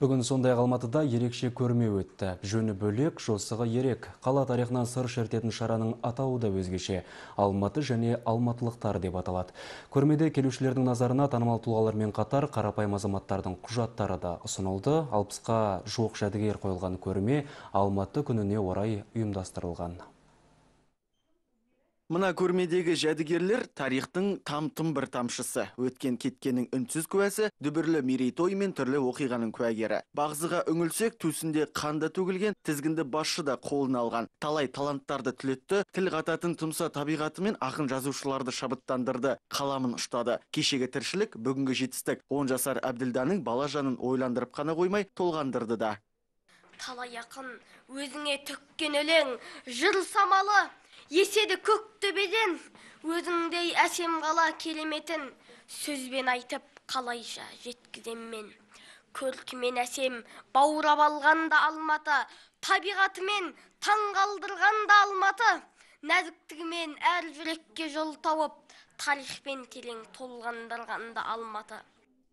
Бүгін сондай Алматыда ерекше көрме өтті. Жөні бөлек, жосығы ерек. Қала тарихынан сыр шертетін шараның атауы да өзгеше. Алматы және алматылықтар деп аталады. Көрмеде келушілердің назарына танымал тұлғалармен қатар қарапайым азаматтардың құжаттары да ұсынылды. Алпысқа жоқ жәдігер қойылған көрме Алматы күніне орай ұйымдастырылған мына көрмедегі жәдігерлер тарихтың там тым бір тамшысы өткен кеткеннің үнсіз куәсі дүбірлі мерейтой мен түрлі оқиғаның куәгері бағзыға үңілсек төсінде қанда төгілген тізгінді басшы да қолына алған талай таланттарды түлетті тіл қататын тұмса табиғатымен ақын жазушыларды шабыттандырды қаламын ұштады кешегі тіршілік бүгінгі жетістік он жасар әбділданың бала жанын ойландырып қана қоймай толғандырды да талай ақын өзіңе төккен өлең жыр самалы еседі көк төбеден өзіңдей әсем қала кереметін сөзбен айтып қалайша жеткізем мен көркімен әсем баурап алғанда алматы табиғатымен қалдырғанда алматы нәзіктігімен әр жүрекке жол тауып тарихпен терең толғандырғанда алматы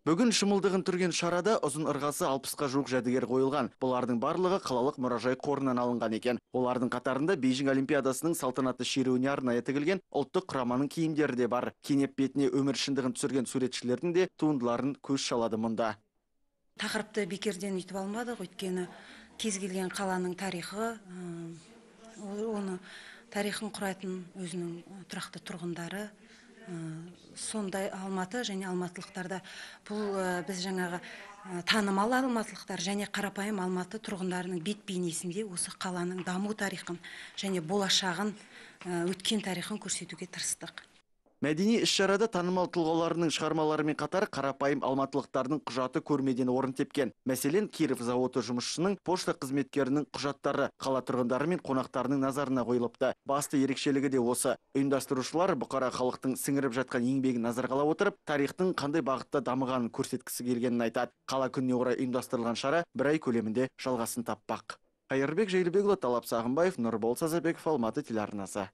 бүгін шымылдығын түрген шарада ұзын ырғасы алпысқа жуық жәдігер қойылған бұлардың барлығы қалалық мұражай қорынан алынған екен олардың қатарында бейжің олимпиадасының салтанатты шеруіне арнайы тігілген ұлттық құраманың киімдері де бар кенеп бетіне өмір шындығын түсірген суретшілердің де туындыларын көз шалады мұнда тақырыпты бекерден үйтіп алмадық өйткені кез қаланың тарихы оны тарихын құрайтын өзінің тұрақты тұрғындары сондай алматы және алматылықтарда бұл біз жаңағы танымал алматылықтар және қарапайым алматы тұрғындарының бет бейнесінде осы қаланың даму тарихын және болашағын өткен тарихын көрсетуге тырыстық мәдени іс шарада танымал тұлғаларының шығармаларымен қатар қарапайым алматылықтардың құжаты көрмеден орын тепкен мәселен киров зауыты жұмысшының пошта қызметкерінің құжаттары қала тұрғындары мен қонақтарының назарына қойылыпты басты ерекшелігі де осы ұйымдастырушылар бұқара халықтың сіңіріп жатқан еңбегін назарға ала отырып тарихтың қандай бағытта дамығанын көрсеткісі келгенін айтады қала күніне орай ұйымдастырылған шара бір ай көлемінде жалғасын таппақ қайырбек жейлібекұлы талап сағымбаев нұрбол сазабеков алматы телеарнасы